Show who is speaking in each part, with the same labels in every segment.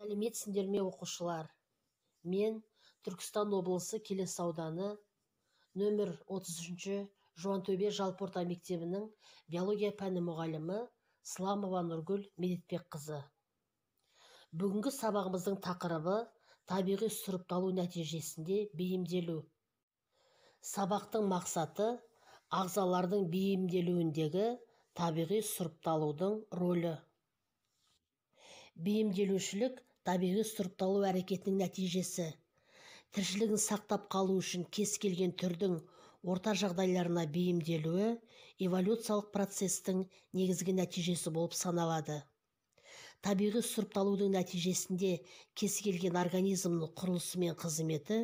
Speaker 1: сәлеметсіңдер ме оқушылар мен түркістан облысы келес ауданы нөмір 33-ші жуантөбе жалпы орта мектебінің биология пәні мұғалімі сламова нұргүл медетбекқызы бүгінгі сабағымыздың тақырыбы табиғи сұрыпталу нәтижесінде бейімделу сабақтың мақсаты ағзалардың бейімделуіндегі табиғи сұрыпталудың ролі. бейімделушілік табиғи сұрыпталу әрекетінің нәтижесі тіршілігін сақтап қалу үшін кез-келген түрдің орта жағдайларына бейімделуі эволюциялық процестің негізгі нәтижесі болып саналады табиғи сұрыпталудың нәтижесінде кез келген организмнің құрылысы мен қызметі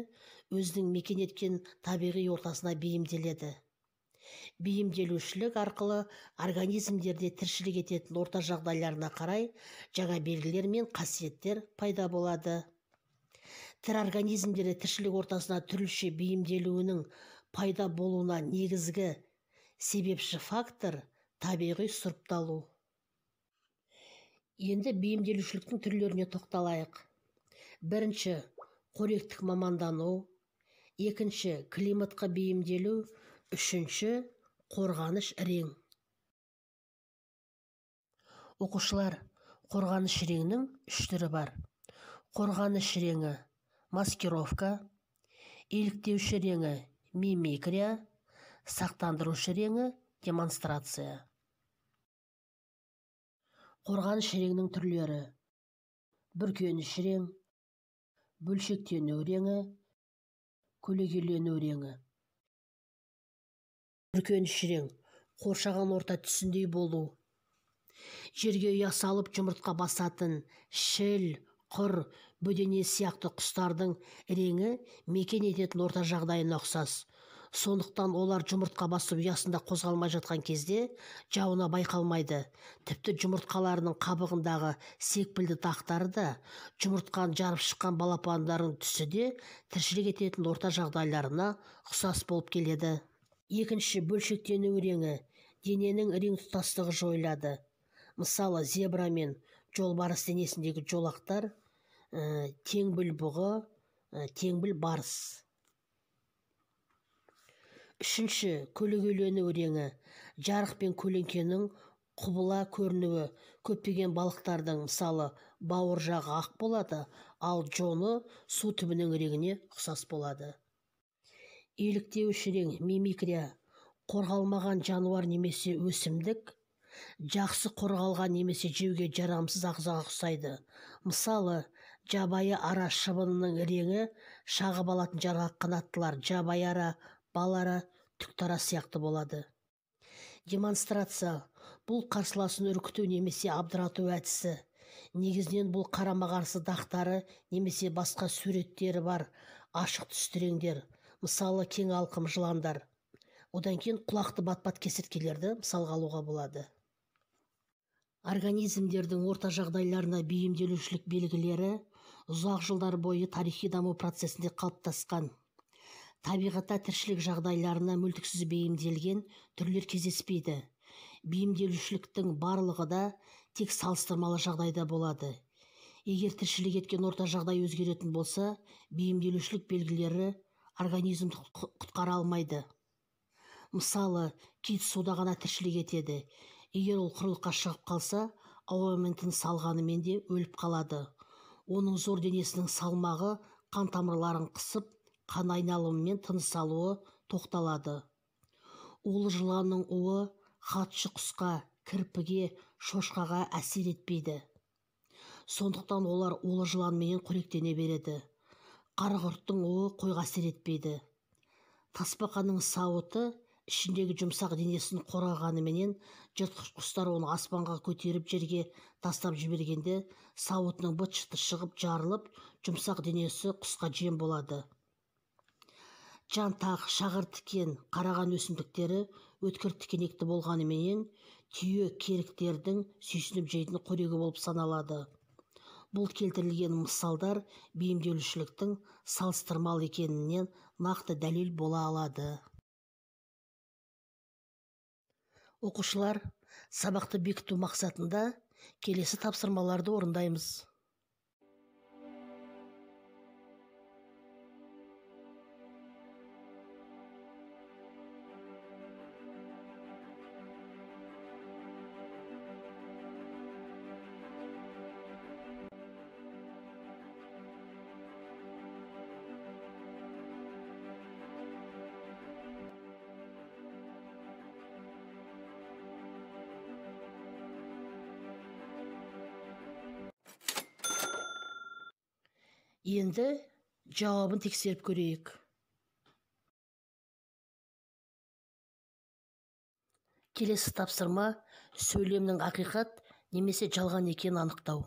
Speaker 1: өзінің мекен еткен табиғи ортасына бейімделеді бейімделушілік арқылы организмдерде тіршілік ететін орта жағдайларына қарай жаңа белгілер мен қасиеттер пайда болады тірі организмдерде тіршілік ортасына түрліше бейімделуінің пайда болуына негізгі себепші фактор табиғи сұрыпталу енді бейімделушіліктің түрлеріне тоқталайық бірінші қоректік мамандану екінші климатқа бейімделу үшінші қорғаныш рең оқушылар қорғаныш реңнің үш түрі бар қорғаныш реңі маскировка еліктеуші реңі мимикрия сақтандырушы реңі демонстрация қорғаныш реңнің түрлері бүркеніш рең бөлшектену реңі көлегейлену реңі үлкен шірең қоршаған орта түсіндей болу жерге ұя салып жұмыртқа басатын шіл құр бөдене сияқты құстардың іреңі мекен ететін орта жағдайына ұқсас сондықтан олар жұмыртқа басып ұясында қозғалмай жатқан кезде жауына байқалмайды тіпті жұмыртқаларының қабығындағы секпілді тақтары да жұмыртқаны жарып шыққан балапандарының түсі де тіршілік ететін орта жағдайларына ұқсас болып келеді екінші бөлшектену реңі дененің ірең тұтастығы жойылады мысалы зебра мен жолбарыс денесіндегі жолақтар ә, теңбіл бұғы ә, теңбіл барыс үшінші көлегейлену реңі жарық пен көлеңкенің құбыла көрінуі көптеген балықтардың мысалы бауыр ақ болады ал жоны су түбінің реңіне ұқсас болады рең мимикрия қорғалмаған жануар немесе өсімдік жақсы қорғалған немесе жеуге жарамсыз ағзаға ұқсайды мысалы жабайы ара шыбынының реңі шағып алатын жарғақ қанаттылар жабайы ара бал ара түктара сияқты болады демонстрация бұл қарсыласын үркіту немесе абдырату әдісі негізінен бұл қарама қарсы дақтары немесе басқа суреттері бар ашық түсті мысалы кең алқым жыландар одан кейін құлақты батпат кесірткелерді мысалға алуға болады организмдердің орта жағдайларына бейімделушілік белгілері ұзақ жылдар бойы тарихи даму процесінде қалыптасқан табиғатта тіршілік жағдайларына мүлтіксіз бейімделген түрлер кездеспейді бейімделушіліктің барлығы да тек салыстырмалы жағдайда болады егер тіршілік еткен орта жағдай өзгеретін болса бейімделушілік белгілері организм құтқара алмайды мысалы кит суда ғана тіршілік етеді егер ол құрлыққа шығып қалса ауамен тыныс алғанымен де өліп қалады оның зор денесінің салмағы қан тамырларын қысып қан мен тыныс алуы тоқталады улы жыланның уы хатшы құсқа кірпіге шошқаға әсер етпейді сондықтан олар улы жыланменен қоректене береді қарғырттың уы қойға әсер етпейді тасбақаның сауыты ішіндегі жұмсақ денесін қорғағаныменен жыртқыш құстар оны аспанға көтеріп жерге тастап жібергенде сауытының быт шыты шығып жарылып жұмсақ денесі құсқа жем болады жантақ шағыр тікен қараған өсімдіктері өткір тікенекті болғаныменен түйе керіктердің сүйсініп жейтін қорегі болып саналады бұл келтірілген мысалдар бейімделушіліктің салыстырмалы екенінен нақты дәлел бола алады оқушылар сабақты бекіту мақсатында келесі тапсырмаларды орындаймыз енді жауабын тексеріп көрейік келесі тапсырма сөйлемнің ақиқат немесе жалған екенін анықтау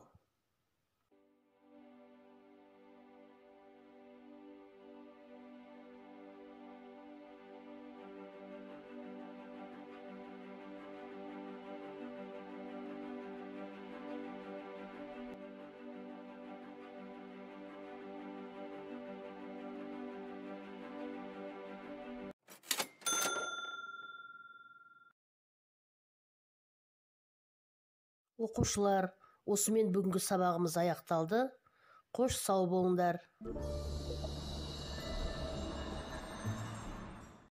Speaker 1: оқушылар осымен бүгінгі сабағымыз аяқталды қош сау болыңдар